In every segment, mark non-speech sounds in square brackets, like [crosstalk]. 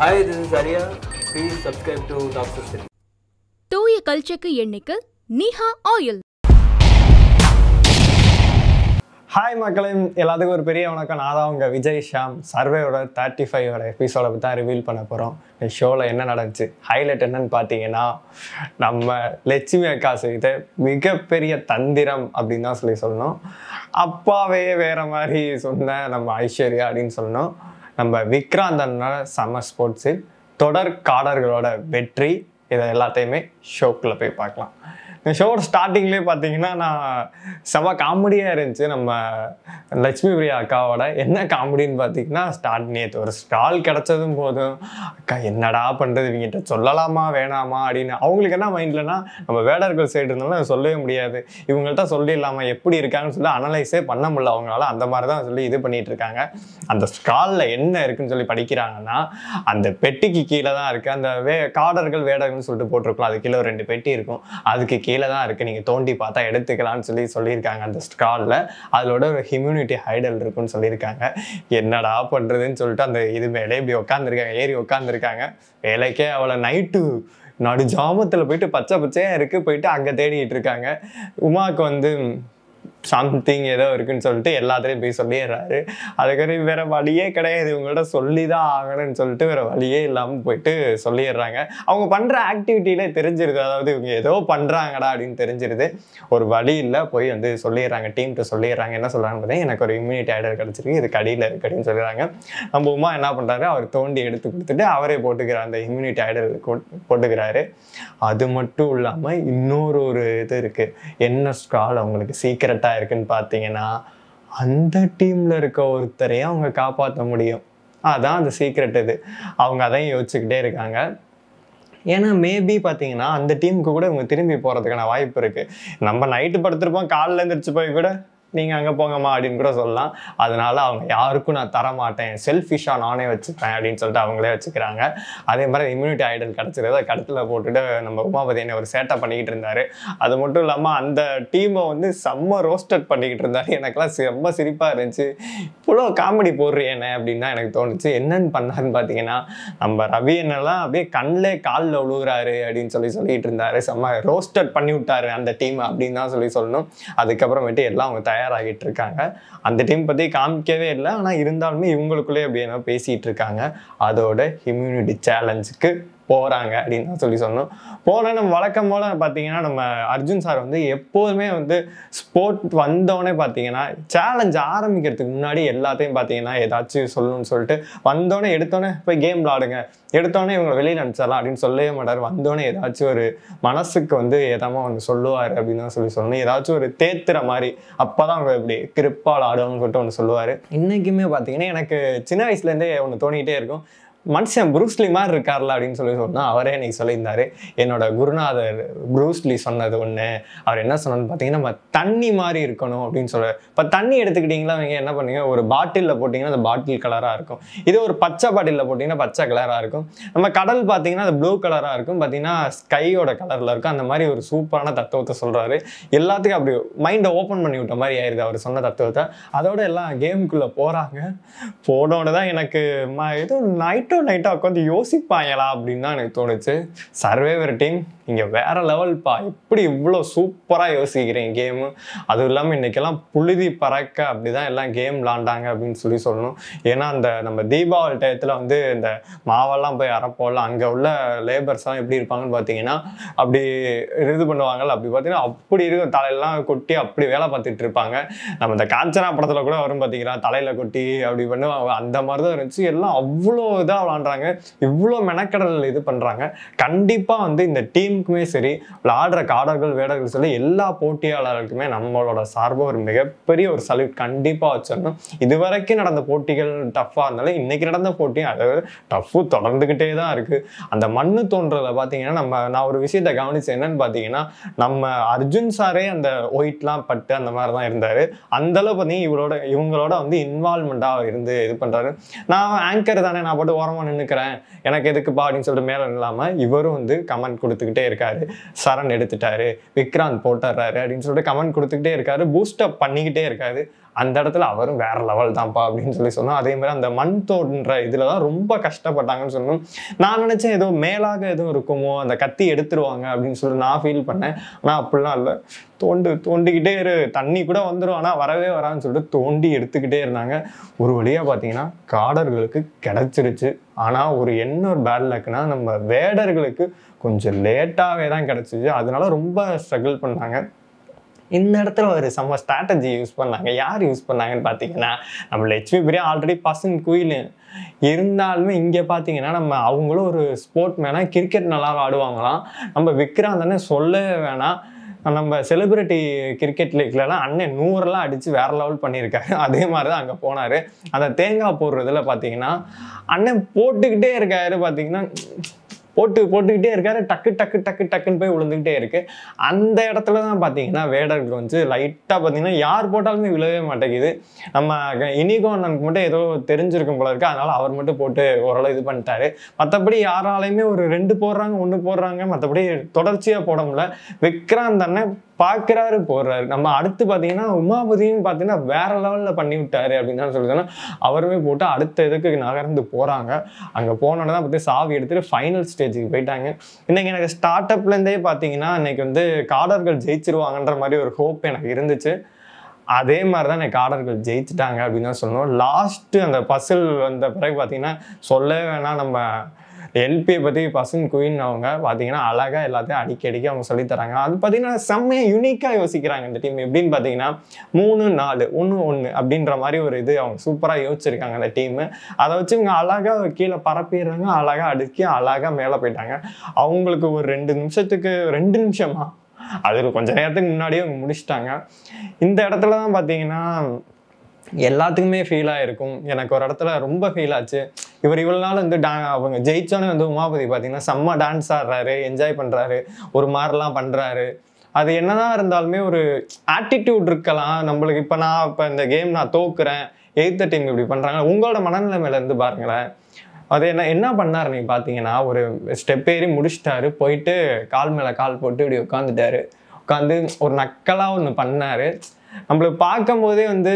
hi this is Ariya please subscribe to doctor சரி தூய கல்ச்சக்கு எண்ணிக்கு நீஹா oil hi மக்களையும் எல்லாத்துக்கும் ஒரு பெரிய வணக்கம் நான் தான் உங்கள் விஜய் ஷாம் சர்வேயோட தேர்ட்டி ஃபைவோட எபிசோடை பற்றி தான் ரிவீல் பண்ண போகிறோம் இந்த ஷோவில் என்ன நடந்துச்சு ஹைலைட் என்னன்னு பார்த்தீங்கன்னா நம்ம லட்சுமி அக்கா செய்த மிகப்பெரிய தந்திரம் அப்படின்னு தான் சொல்லி சொல்லணும் அப்பாவே வேறு மாதிரி சொன்ன நம்ம ஐஸ்வர்யா அப்படின்னு சொல்லணும் நம்ம விக்ராந்த் சம்மர் ஸ்போர்ட்ஸில் தொடர் காடர்களோட வெற்றி இதை எல்லாத்தையுமே ஷோக்கில் போய் பார்க்கலாம் ஷோட ஸ்டார்டிங்லேயே பார்த்தீங்கன்னா நான் செவ காமெடியாக இருந்துச்சு நம்ம லட்சுமி பிரியா அக்காவோட என்ன காமெடின்னு பார்த்தீங்கன்னா ஸ்டார்ட் நேற்று ஒரு ஸ்டால் கிடச்சதும் போதும் அக்கா என்னடா பண்ணுறது இவங்ககிட்ட சொல்லலாமா வேணாமா அப்படின்னு அவங்களுக்கு என்ன மைண்ட்லனா நம்ம வேடர்கள் சைடு இருந்தாலும் சொல்லவே முடியாது இவங்கள்ட்ட சொல்லிடலாமா எப்படி இருக்காங்கன்னு சொல்லி அனலைஸே பண்ண முடியல அவங்களால அந்த மாதிரி தான் சொல்லி இது பண்ணிட்டு இருக்காங்க அந்த ஸ்டாலில் என்ன இருக்குன்னு சொல்லி படிக்கிறாங்கன்னா அந்த பெட்டிக்கு கீழே தான் இருக்குது அந்த வே காடர்கள் வேடர்கள்னு சொல்லிட்டு போட்டிருக்கலாம் அது கீழே ஒரு ரெண்டு பெட்டி இருக்கும் அதுக்கு கீழே கீழே தான் இருக்குது நீங்கள் தோண்டி பார்த்தா எடுத்துக்கலாம்னு சொல்லி சொல்லியிருக்காங்க அந்த ஸ்ட்ராலில் அதோட ஒரு ஹிம்யூனிட்டி ஹைடல் இருக்குன்னு சொல்லியிருக்காங்க என்னடா பண்ணுறதுன்னு சொல்லிட்டு அந்த இது மேலே இப்படி உட்காந்துருக்காங்க ஏறி உட்காந்துருக்காங்க வேலைக்கே அவ்வளோ நைட்டு நடு ஜாமத்தில் போயிட்டு பச்சை பச்சையாக இருக்குது போயிட்டு அங்கே தேடிக்கிட்டு இருக்காங்க உமாவுக்கு வந்து சம்திங் ஏதோ இருக்குன்னு சொல்லிட்டு எல்லாத்துலேயும் போய் சொல்லிடுறாரு அதுக்கப்புறம் வேற வழியே கிடையாது இவங்கள்ட்ட சொல்லி தான் ஆகணும்னு சொல்லிட்டு வேற வழியே இல்லாமல் போயிட்டு சொல்லிடுறாங்க அவங்க பண்ணுற ஆக்டிவிட்டியிலே தெரிஞ்சிருது அதாவது இவங்க ஏதோ பண்ணுறாங்கடா அப்படின்னு தெரிஞ்சிருது ஒரு வழி இல்லை போய் வந்து சொல்லிடுறாங்க டீம்கிட்ட சொல்லிடுறாங்க என்ன சொல்கிறாங்க எனக்கு ஒரு இம்யூனிட்டி ஆர்டர் கிடச்சிருக்கு இது கடியில் இருக்கு அப்படின்னு சொல்லிடுறாங்க நம்ம உமா என்ன பண்ணுறாரு அவர் தோண்டி எடுத்து கொடுத்துட்டு அவரே போட்டுக்கிறார் அந்த இம்யூனிட்டி ஆர்டர் போட்டுக்கிறாரு அது மட்டும் இல்லாமல் இன்னொரு ஒரு இது இருக்குது என்ன ஸ்டால் அவங்களுக்கு சீக்கிரட்டாக இருக்குன்னு பார்த்தீங்கன்னா அந்த டீமில் இருக்க ஒருத்தரையும் அவங்க காப்பாற்ற முடியும் அதான் அந்த சீக்ரெட் இது அவங்க அதையும் யோசிச்சுக்கிட்டே இருக்காங்க ஏன்னா மேபி பார்த்தீங்கன்னா அந்த டீமுக்கு கூட இவங்க திரும்பி போகிறதுக்கான வாய்ப்பு இருக்குது நம்ம நைட்டு படுத்திருப்போம் காலில் எழுந்திரிச்சு போய் கூட நீங்கள் அங்கே போங்கம்மா அப்படின்னு கூட சொல்லலாம் அதனால் அவங்க யாருக்கும் நான் தரமாட்டேன் செல்ஃபிஷாக நானே வச்சுப்பேன் அப்படின்னு சொல்லிட்டு அவங்களே வச்சுக்கிறாங்க அதே மாதிரி இம்யூனிட்டி ஐடல் கிடச்சிருது கடத்தில் போட்டுட்டு நம்ம உமாபதி என்ன ஒரு சேட்டை பண்ணிக்கிட்டு இருந்தார் அது மட்டும் இல்லாமல் அந்த டீமை வந்து செம்ம ரோஸ்டட் பண்ணிக்கிட்டு இருந்தார் எனக்கெல்லாம் ரொம்ப சிரிப்பாக இருந்துச்சு இவ்வளோ காமெடி என்ன அப்படின்னு தான் எனக்கு தோணுச்சு என்னன்னு பண்ணாருன்னு பார்த்தீங்கன்னா நம்ம ரவி என்னெல்லாம் அப்படியே கண்ணிலே காலில் உழுகுறாரு அப்படின்னு சொல்லி சொல்லிட்டு இருந்தாரு செம்ம ரோஸ்டட் பண்ணி விட்டாரு அந்த டீம் அப்படின்னு தான் சொல்லி சொல்லணும் அதுக்கப்புறமேட்டு எல்லாம் அவங்க தயார் தயாராகிட்டு இருக்காங்க அந்த டீம் பற்றி காமிக்கவே இல்லை ஆனால் இருந்தாலுமே இவங்களுக்குள்ளே அப்படி என்ன பேசிகிட்டு இருக்காங்க அதோட இம்யூனிட்டி சேலஞ்சுக்கு போகிறாங்க அப்படின்னு தான் சொல்லி சொன்னோம் போன நம்ம வழக்கம் போல் பார்த்தீங்கன்னா நம்ம அர்ஜுன் சார் வந்து எப்போதுமே வந்து ஸ்போர்ட் வந்தோடனே பார்த்தீங்கன்னா சேலஞ்ச் ஆரம்பிக்கிறதுக்கு முன்னாடி எல்லாத்தையும் பார்த்தீங்கன்னா ஏதாச்சும் சொல்லணும்னு சொல்லிட்டு வந்தோடனே எடுத்தோடனே போய் கேம் விளாடுங்க எடுத்தோடனே இவங்க வெளியில் அனுப்பிச்சிடலாம் அப்படின்னு சொல்லவே மாட்டார் வந்தோடனே ஏதாச்சும் ஒரு மனசுக்கு வந்து ஏதாமல் ஒன்று சொல்லுவார் அப்படின்னு தான் சொல்லி சொல்லணும் ஏதாச்சும் ஒரு தேத்துற மாதிரி அப்போ தான் அவங்க இப்படி கிரிப்பால் ஆடுவோம்னு சொல்லிட்டு ஒன்று சொல்லுவார் இன்றைக்குமே பார்த்தீங்கன்னா எனக்கு சின்ன வயசுலேருந்தே ஒன்று தோணிக்கிட்டே இருக்கும் மனுஷன் ப்ரூஸ்லி மாதிரி இருக்கார்ல அப்படின்னு சொல்லி சொன்னால் அவரே எனக்கு சொல்லியிருந்தார் என்னோட குருநாதர் ப்ரூஸ்லி சொன்னது ஒன்று அவர் என்ன சொன்னோன்னு பார்த்தீங்கன்னா நம்ம தண்ணி மாதிரி இருக்கணும் அப்படின்னு சொல்கிறார் இப்போ தண்ணி எடுத்துக்கிட்டீங்களா அவங்க என்ன பண்ணுவீங்க ஒரு பாட்டிலில் போட்டிங்கன்னா அந்த பாட்டில் கலராக இருக்கும் இதே ஒரு பச்சை பாட்டிலில் போட்டிங்கன்னா பச்சை கலராக இருக்கும் நம்ம கடல் பார்த்தீங்கன்னா அது ப்ளூ கலராக இருக்கும் பார்த்தீங்கன்னா ஸ்கையோட கலரில் இருக்கும் அந்த மாதிரி ஒரு சூப்பரான தத்துவத்தை சொல்கிறாரு எல்லாத்துக்கும் அப்படி மைண்டை ஓப்பன் பண்ணி விட்ட மாதிரி ஆயிடுது அவர் சொன்ன தத்துவத்தை அதோட எல்லாம் கேமுக்குள்ளே போகிறாங்க போனோட தான் எனக்கு ஏதோ நைட்டு நைட்டோ நைட்டாக உட்காந்து யோசிப்பாங்களா அப்படின்னு தான் எனக்கு தோணுச்சு சர்வேவர் டீம் நீங்கள் வேறு லெவல்ப்பா எப்படி இவ்வளோ சூப்பராக யோசிக்கிறேன் கேமு அதுவும் இல்லாமல் இன்றைக்கெல்லாம் புழுதி பறக்க அப்படி தான் எல்லாம் கேம் விளாண்டாங்க அப்படின்னு சொல்லி சொல்லணும் ஏன்னா அந்த நம்ம தீபாவளி டயத்தில் வந்து இந்த மாவெல்லாம் போய் அரைப்போம்ல அங்கே உள்ள லேபர்ஸ்லாம் எப்படி இருப்பாங்கன்னு பார்த்தீங்கன்னா அப்படி இது பண்ணுவாங்கள்ல அப்படி பார்த்தீங்கன்னா அப்படி இருக்கும் தலையெல்லாம் கொட்டி அப்படி வேலை பார்த்துட்டு இருப்பாங்க நம்ம இந்த காஞ்சனா படத்தில் கூட வரும் பார்த்தீங்கன்னா தலையில் கொட்டி அப்படி பண்ணுவாங்க அந்த மாதிரி தான் இருந்துச்சு எல்லாம் அவ்வளோ இதாக விளாடுறாங்க இவ்வளோ மெனக்கடல் இது பண்ணுறாங்க கண்டிப்பாக வந்து இந்த டீமுக்குமே சரி விளாடுற காடர்கள் வேடர்கள் சரி எல்லா போட்டியாளர்களுக்குமே நம்மளோட சார்பாக ஒரு மிகப்பெரிய ஒரு சல்யூட் கண்டிப்பாக வச்சிடணும் இது வரைக்கும் நடந்த போட்டிகள் டஃப்பாக இருந்தாலும் இன்றைக்கி நடந்த போட்டியும் அது டஃப்பு தொடர்ந்துக்கிட்டே தான் இருக்குது அந்த மண்ணு தோன்றதில் பார்த்தீங்கன்னா நம்ம நான் ஒரு விஷயத்தை கவனித்தேன் என்னன்னு பார்த்தீங்கன்னா நம்ம அர்ஜுன் சாரே அந்த ஒயிட்லாம் பட்டு அந்த மாதிரி தான் இருந்தார் அந்தளவு பார்த்தீங்கன்னா இவரோட இவங்களோட வந்து இன்வால்மெண்ட்டாக இருந்து இது பண்ணுறாரு நான் ஆங்கர் தானே நான் பாட்டு ஓரமாக நின்றுக்கிறேன் எனக்கு எதுக்குப்பா அப்படின்னு சொல்லிட்டு மேலே இல்லாமல் இவரும் வந்து கமெண்ட் கொடுத்துக்கிட்டே இருக்காரு சரண் எடுத்துட்டாரு விக்ராந்த் போட்டுடுறாரு அப்படின்னு சொல்லிட்டு கமெண்ட் கொடுத்துக்கிட்டே இருக்காரு பூஸ்டப் பண்ணிக்கிட்டே இருக்காரு அந்த இடத்துல அவரும் வேற லெவல் தான்ப்பா அப்படின்னு சொல்லி சொன்னோம் அதே மாதிரி அந்த மண் தோன்ற இதில் தான் ரொம்ப கஷ்டப்பட்டாங்கன்னு சொன்னோம் நான் நினச்சேன் ஏதோ மேலாக எதுவும் இருக்குமோ அந்த கத்தி எடுத்துருவாங்க அப்படின்னு சொல்லி நான் ஃபீல் பண்ணேன் ஆனால் அப்படிலாம் இல்லை தோண்டு தோண்டிக்கிட்டே இரு தண்ணி கூட வந்துடும் ஆனால் வரவே வரான்னு சொல்லிட்டு தோண்டி எடுத்துக்கிட்டே இருந்தாங்க ஒரு வழியாக பார்த்தீங்கன்னா காடர்களுக்கு கிடச்சிருச்சு ஆனால் ஒரு என்ன ஒரு பேட் லக்னா நம்ம வேடர்களுக்கு கொஞ்சம் லேட்டாகவே தான் கிடச்சிச்சு அதனால ரொம்ப ஸ்ட்ரகிள் பண்ணாங்க இந்த இடத்துல ஒரு சம ஸ்ட்ராட்டஜி யூஸ் பண்ணாங்க யார் யூஸ் பண்ணாங்கன்னு பார்த்தீங்கன்னா நம்ம லட்சுமி பிரியா ஆல்ரெடி பசன் குயில் இருந்தாலுமே இங்கே பார்த்தீங்கன்னா நம்ம அவங்களும் ஒரு ஸ்போர்ட் மேனாக கிரிக்கெட் நல்லா ஆடுவாங்களாம் நம்ம விக்ராந்தன்னு சொல்ல வேணாம் நம்ம செலிபிரிட்டி கிரிக்கெட் லீக்லலாம் அண்ணன் நூறுலாம் அடித்து வேற லெவல் பண்ணியிருக்காரு [laughs] அதே மாதிரி தான் அங்கே போனார் அந்த தேங்காய் போடுறதுல பார்த்தீங்கன்னா அண்ணன் போட்டுக்கிட்டே இருக்காரு பார்த்தீங்கன்னா போட்டு போட்டுக்கிட்டே இருக்காரு டக்கு டக்கு டக்கு டக்குன்னு போய் விழுந்துகிட்டே இருக்கு அந்த இடத்துல தான் பார்த்தீங்கன்னா வேடர்கள் வந்து லைட்டாக பார்த்தீங்கன்னா யார் போட்டாலுமே விழவே மாட்டேங்குது நம்ம இனிகோ நமக்கு மட்டும் ஏதோ தெரிஞ்சிருக்கும் போல இருக்கு அதனால அவர் மட்டும் போட்டு ஓரளவு இது பண்ணிட்டாரு மற்றபடி யாராலையுமே ஒரு ரெண்டு போடுறாங்க ஒன்று போடுறாங்க மற்றபடி தொடர்ச்சியாக போட முடியல விக்ராந்த் அண்ணன் பார்க்குறாரு போடுறாரு நம்ம அடுத்து பார்த்தீங்கன்னா உமாபதியும் பார்த்தீங்கன்னா வேற லெவலில் பண்ணி விட்டாரு அப்படின்னு தான் சொல்லுதுன்னா அவருமே போட்டு அடுத்த இதுக்கு நகர்ந்து போகிறாங்க அங்கே போனோடனே தான் பார்த்து சாவி எடுத்துகிட்டு ஃபைனல் ஸ்டேஜுக்கு போயிட்டாங்க இன்றைக்கி எனக்கு ஸ்டார்ட் அப்லேருந்தே பார்த்தீங்கன்னா இன்றைக்கி வந்து காடர்கள் ஜெயிச்சிருவாங்கன்ற மாதிரி ஒரு ஹோப் எனக்கு இருந்துச்சு அதே மாதிரி தான் எனக்கு ஆடர்கள் ஜெயிச்சிட்டாங்க அப்படின்னு தான் சொல்லணும் லாஸ்ட்டு அந்த பசில் வந்த பிறகு பார்த்தீங்கன்னா சொல்லவே வேணாம் நம்ம எல்பியை பற்றி பசுன் குயின் அவங்க பார்த்தீங்கன்னா அழகாக எல்லாத்தையும் அடிக்கடிக்கு அவங்க சொல்லித்தராங்க அது பார்த்தீங்கன்னா செம்மையாக யூனிக்காக யோசிக்கிறாங்க இந்த டீம் எப்படின்னு பார்த்தீங்கன்னா மூணு நாலு ஒன்று ஒன்று அப்படின்ற மாதிரி ஒரு இது அவங்க சூப்பராக யோசிச்சிருக்காங்க அந்த டீமு அதை வச்சு இவங்க அழகாக கீழே பரப்பிடுறாங்க அழகாக அடுக்கி அழகாக மேலே போயிட்டாங்க அவங்களுக்கு ஒரு ரெண்டு நிமிஷத்துக்கு ரெண்டு நிமிஷமா அதில் கொஞ்ச நேரத்துக்கு முன்னாடியே அவங்க முடிச்சிட்டாங்க இந்த இடத்துல தான் பார்த்தீங்கன்னா எல்லாத்துக்குமே ஃபீல் ஆகிருக்கும் எனக்கு ஒரு இடத்துல ரொம்ப ஃபீல் ஆச்சு இவர் இவ்வளோ நாள் வந்து டா அவங்க ஜெயிச்சோன்னே வந்து உமாபதி பார்த்தீங்கன்னா செம்ம டான்ஸ் ஆடுறாரு என்ஜாய் பண்ணுறாரு ஒரு மாதிரிலாம் பண்ணுறாரு அது என்னதான் இருந்தாலுமே ஒரு ஆட்டிடியூட் இருக்கலாம் நம்மளுக்கு இப்போ நான் இப்போ இந்த கேம் நான் தோக்குறேன் எய்த்த டீம் இப்படி பண்ணுறாங்க உங்களோட மனநிலைமையிலேருந்து பாருங்களேன் அது என்ன என்ன பண்ணார் நீ பார்த்தீங்கன்னா ஒரு ஸ்டெப் ஏறி முடிச்சிட்டாரு போயிட்டு கால் மேலே கால் போட்டு இப்படி உட்காந்துட்டாரு உட்காந்து ஒரு நக்கலாக ஒன்று பண்ணார் நம்மளுக்கு பார்க்கும்போதே வந்து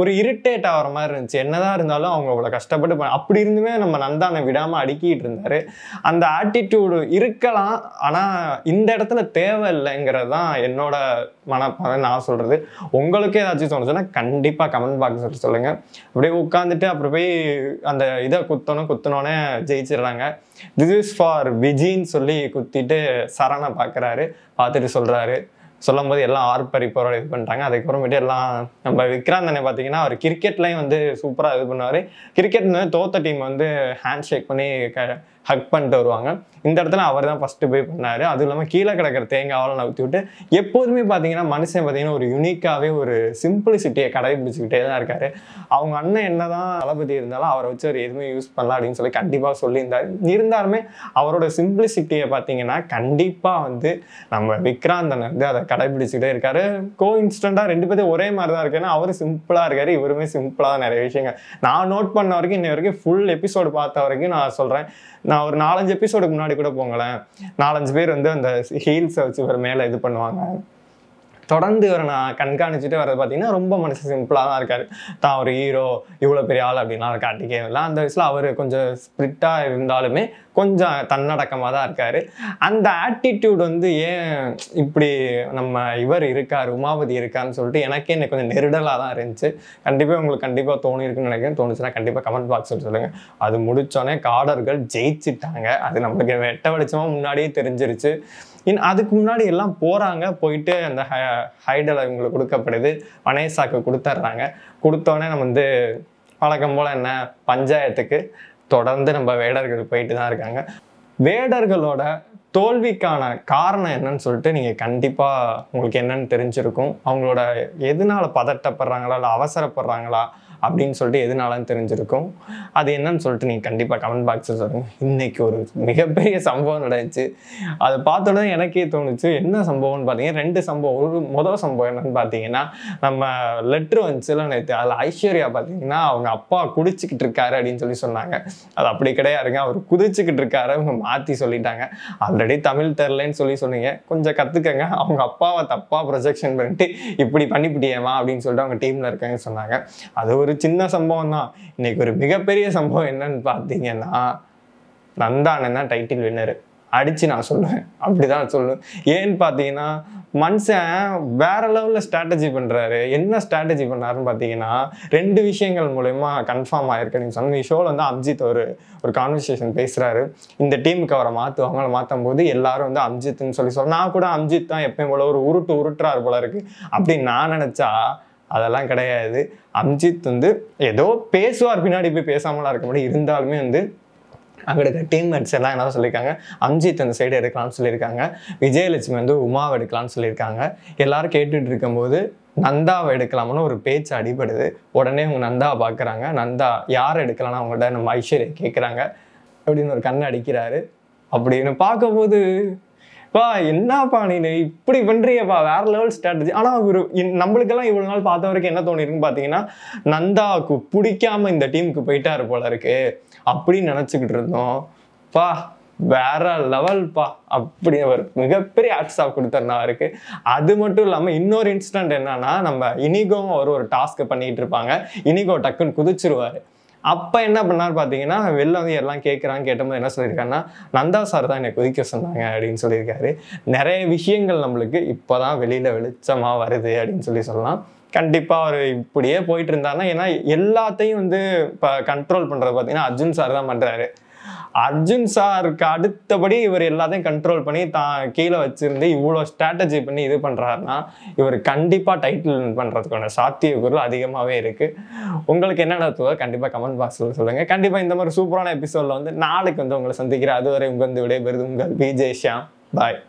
ஒரு இரிட்டேட் ஆகிற மாதிரி இருந்துச்சு என்னதான் இருந்தாலும் அவங்க அவ்வளோ கஷ்டப்பட்டு அப்படி இருந்துமே நம்ம நந்தானை விடாமல் அடுக்கிட்டு இருந்தார் அந்த ஆட்டிடியூடு இருக்கலாம் ஆனால் இந்த இடத்துல தேவை இல்லைங்கிறது தான் என்னோட மனப்பாக நான் சொல்கிறது உங்களுக்கு ஏதாச்சும் தோணுச்சுன்னா கண்டிப்பாக கமெண்ட் பாக்ஸ் சொல்லுங்கள் அப்படியே உட்காந்துட்டு அப்புறம் போய் அந்த இதை குத்தணும் குத்தணுன்னே ஜெயிச்சிடுறாங்க திஸ் இஸ் ஃபார் விஜின்னு சொல்லி குத்திட்டு சரணை பார்க்குறாரு பார்த்துட்டு சொல்கிறாரு சொல்லும் போது எல்லாம் ஆர்ப்பரிப்போட இது பண்ணிட்டாங்க அதுக்கப்புறமேட்டு எல்லாம் நம்ம விக்ராந்த் பார்த்தீங்கன்னா அவர் கிரிக்கெட்லையும் வந்து சூப்பராக இது பண்ணுவார் கிரிக்கெட் வந்து தோத்த டீம் வந்து ஹேண்ட் ஷேக் பண்ணி க ஹக் பண்ணிட்டு வருவாங்க இந்த இடத்துல அவர் தான் ஃபஸ்ட்டு போய் பண்ணார் அதுவும் இல்லாமல் கீழே கிடக்கிற தேங்காவெல்லாம் நவுத்தி விட்டு எப்போதுமே பார்த்தீங்கன்னா மனுஷன் பார்த்தீங்கன்னா ஒரு யூனிக்காகவே ஒரு சிம்பிளிசிட்டியை கடைபிடிச்சிக்கிட்டே தான் இருக்கார் அவங்க அண்ணன் என்ன தான் தளபதி இருந்தாலும் அவரை வச்சு அவர் எதுவுமே யூஸ் பண்ணலாம் அப்படின்னு சொல்லி கண்டிப்பாக சொல்லியிருந்தார் இருந்தாலுமே அவரோட சிம்பிளிசிட்டியை பார்த்தீங்கன்னா கண்டிப்பாக வந்து நம்ம விக்ராந்தன் வந்து அதை கடைபிடிச்சிக்கிட்டே இருக்காரு கோ இன்ஸ்டண்ட்டாக ரெண்டு பேரும் ஒரே மாதிரி தான் இருக்குன்னா அவரு சிம்பிளாக இருக்காரு இவருமே சிம்பிளாக நிறைய விஷயங்கள் நான் நோட் பண்ண வரைக்கும் இன்ன வரைக்கும் ஃபுல் எபிசோடு பார்த்த வரைக்கும் நான் சொல்கிறேன் நான் ஒரு நாலஞ்சு எபிசோடுக்கு முன்னாடி கூட போங்களேன் நாலஞ்சு பேர் வந்து அந்த ஹீல்ஸை வச்சு இவர் மேலே இது பண்ணுவாங்க தொடர்ந்து இவரை நான் கண்காணிச்சுட்டு வரது பார்த்தீங்கன்னா ரொம்ப மனசு சிம்பிளாக தான் இருக்கார் தான் ஒரு ஹீரோ இவ்வளோ பெரிய ஆள் அப்படின்லாம் காட்டிக்கவே இல்லை அந்த வயசில் அவர் கொஞ்சம் ஸ்பிரிட்டாக இருந்தாலுமே கொஞ்சம் தன்னடக்கமாக தான் இருக்கார் அந்த ஆட்டிடியூட் வந்து ஏன் இப்படி நம்ம இவர் இருக்கார் உமாவதி இருக்கான்னு சொல்லிட்டு எனக்கே எனக்கு கொஞ்சம் நெருடலாக தான் இருந்துச்சு கண்டிப்பாக உங்களுக்கு கண்டிப்பாக தோணிருக்குன்னு நினைக்கிறேன் தோணுச்சுன்னா கண்டிப்பாக கமெண்ட் பாக்ஸில் சொல்லுங்கள் அது முடித்தோடனே காடர்கள் ஜெயிச்சிட்டாங்க அது நம்மளுக்கு வெட்ட வெளிச்சமாக முன்னாடியே தெரிஞ்சிருச்சு இன் அதுக்கு முன்னாடி எல்லாம் போகிறாங்க போயிட்டு அந்த ஹ ஹைடலை இவங்களுக்கு கொடுக்கப்படுது வனேசாக்கு கொடுத்துட்றாங்க கொடுத்தோடனே நம்ம வந்து வழக்கம் போல் என்ன பஞ்சாயத்துக்கு தொடர்ந்து நம்ம வேடர்கள் போயிட்டு தான் இருக்காங்க வேடர்களோட தோல்விக்கான காரணம் என்னன்னு சொல்லிட்டு நீங்கள் கண்டிப்பாக உங்களுக்கு என்னன்னு தெரிஞ்சிருக்கும் அவங்களோட எதனால் பதட்டப்படுறாங்களா இல்லை அவசரப்படுறாங்களா அப்படின்னு சொல்லிட்டு எதுனாலும் தெரிஞ்சிருக்கும் அது என்னன்னு சொல்லிட்டு நீங்கள் கண்டிப்பாக கமெண்ட் பாக்ஸில் சொல்லுங்கள் இன்றைக்கி ஒரு மிகப்பெரிய சம்பவம் நடந்துச்சு அதை பார்த்தோட எனக்கே தோணுச்சு என்ன சம்பவம்னு பார்த்தீங்கன்னா ரெண்டு சம்பவம் ஒரு முதல் சம்பவம் என்னன்னு பார்த்தீங்கன்னா நம்ம லெட்ரு வந்துச்சுல நேற்று அதில் ஐஸ்வர்யா பார்த்தீங்கன்னா அவங்க அப்பா குடிச்சிக்கிட்டு இருக்காரு அப்படின்னு சொல்லி சொன்னாங்க அது அப்படி கிடையாதுங்க அவர் குதிச்சுக்கிட்டு இருக்காரு அவங்க மாற்றி சொல்லிட்டாங்க ஆல்ரெடி தமிழ் தெரிலன்னு சொல்லி சொன்னீங்க கொஞ்சம் கற்றுக்கங்க அவங்க அப்பாவை தப்பாக ப்ரொஜெக்ஷன் பண்ணிட்டு இப்படி பண்ணிவிட்டியேமா அப்படின்னு சொல்லிட்டு அவங்க டீமில் இருக்காங்கன்னு சொன்னாங்க அது ஒரு ஒரு சின்ன சம்பவம் தான் இன்றைக்கி ஒரு மிகப்பெரிய சம்பவம் என்னன்னு பார்த்தீங்கன்னா நந்தானன் தான் டைட்டில் வின்னர் அடித்து நான் சொல்லுவேன் அப்படி தான் சொல்லுவேன் ஏன்னு பார்த்தீங்கன்னா மனுஷன் வேற லெவலில் ஸ்ட்ராட்டஜி பண்ணுறாரு என்ன ஸ்ட்ராட்டஜி பண்ணாருன்னு பார்த்தீங்கன்னா ரெண்டு விஷயங்கள் மூலயமா கன்ஃபார்ம் ஆயிருக்கு நீங்கள் சொன்ன ஷோவில் வந்து அம்ஜித் ஒரு ஒரு கான்வர்சேஷன் பேசுகிறாரு இந்த டீமுக்கு அவரை மாற்றுவாங்கள மாற்றும் போது எல்லாரும் வந்து அம்ஜித்னு சொல்லி சொல்லுவேன் நான் கூட அம்ஜித் தான் எப்பயும் போல ஒரு உருட்டு உருட்டுறாரு போல இருக்குது அப்படின்னு நான் நினச்சா அதெல்லாம் கிடையாது அம்ஜித் வந்து ஏதோ பேசுவார் பின்னாடி போய் பேசாமலாம் இருக்க முடியும் இருந்தாலுமே வந்து அங்கே இருக்க டீம்மேட்ஸ் எல்லாம் என்ன சொல்லியிருக்காங்க அம்ஜித் அந்த சைடு எடுக்கலாம்னு சொல்லியிருக்காங்க விஜயலட்சுமி வந்து உமாவை எடுக்கலாம்னு சொல்லியிருக்காங்க எல்லாரும் கேட்டுட்டு இருக்கும்போது நந்தாவை எடுக்கலாம்னு ஒரு பேச்சு அடிபடுது உடனே அவங்க நந்தா பார்க்குறாங்க நந்தா யார் எடுக்கலாம்னு அவங்கள்ட்ட நம்ம ஐஸ்வர்யா கேட்குறாங்க அப்படின்னு ஒரு கண்ணை அடிக்கிறாரு அப்படின்னு பார்க்கும்போது பா என்னப்பா நீ இப்படி பண்ணுறியப்பா வேற லெவல் ஸ்ட்ராட்டஜி ஆனால் ஒரு நம்மளுக்கெல்லாம் இவ்வளோ நாள் பார்த்த வரைக்கும் என்ன தோணிருக்குன்னு பார்த்தீங்கன்னா நந்தாவுக்கு பிடிக்காம இந்த டீமுக்கு போயிட்டாரு போல இருக்கு அப்படின்னு நினச்சிக்கிட்டு இருந்தோம் பா வேற லெவல்ப்பா அப்படி அவர் மிகப்பெரிய ஆட்ஸ் ஆஃப் இருக்கு அது மட்டும் இல்லாமல் இன்னொரு இன்சிடென்ட் என்னன்னா நம்ம இனிகோவும் ஒரு ஒரு டாஸ்க்கு பண்ணிட்டு இருப்பாங்க இனிகோ டக்குன்னு குதிச்சிருவாரு அப்போ என்ன பண்ணார் பார்த்தீங்கன்னா வெளில வந்து எல்லாம் கேட்குறான்னு கேட்டபோது என்ன சொல்லியிருக்காருன்னா நந்தா சார் தான் என்னை குதிக்க சொன்னாங்க அப்படின்னு சொல்லியிருக்காரு நிறைய விஷயங்கள் நம்மளுக்கு இப்போ தான் வெளியில் வெளிச்சமாக வருது அப்படின்னு சொல்லி சொல்லலாம் கண்டிப்பாக அவர் இப்படியே போயிட்டு இருந்தாருன்னா ஏன்னா எல்லாத்தையும் வந்து இப்போ கண்ட்ரோல் பண்ணுறது பார்த்தீங்கன்னா அர்ஜுன் சார் தான் பண்ணுறாரு அர்ஜுன் சாருக்கு அடுத்தபடி இவர் எல்லாத்தையும் கண்ட்ரோல் பண்ணி தான் கீழே வச்சிருந்து இவ்வளோ ஸ்ட்ராட்டஜி பண்ணி இது பண்ணுறாருன்னா இவர் கண்டிப்பாக டைட்டில் வின் பண்ணுறதுக்கான சாத்தியக்கூறுகள் அதிகமாகவே இருக்குது உங்களுக்கு என்ன நடத்துவோ கண்டிப்பாக கமெண்ட் பாக்ஸில் சொல்லுங்கள் கண்டிப்பாக இந்த மாதிரி சூப்பரான எபிசோடில் வந்து நாளைக்கு வந்து உங்களை சந்திக்கிறேன் அதுவரை உங்கள் வந்து விடைபெறுது உங்கள் பிஜே ஷியாம் பாய்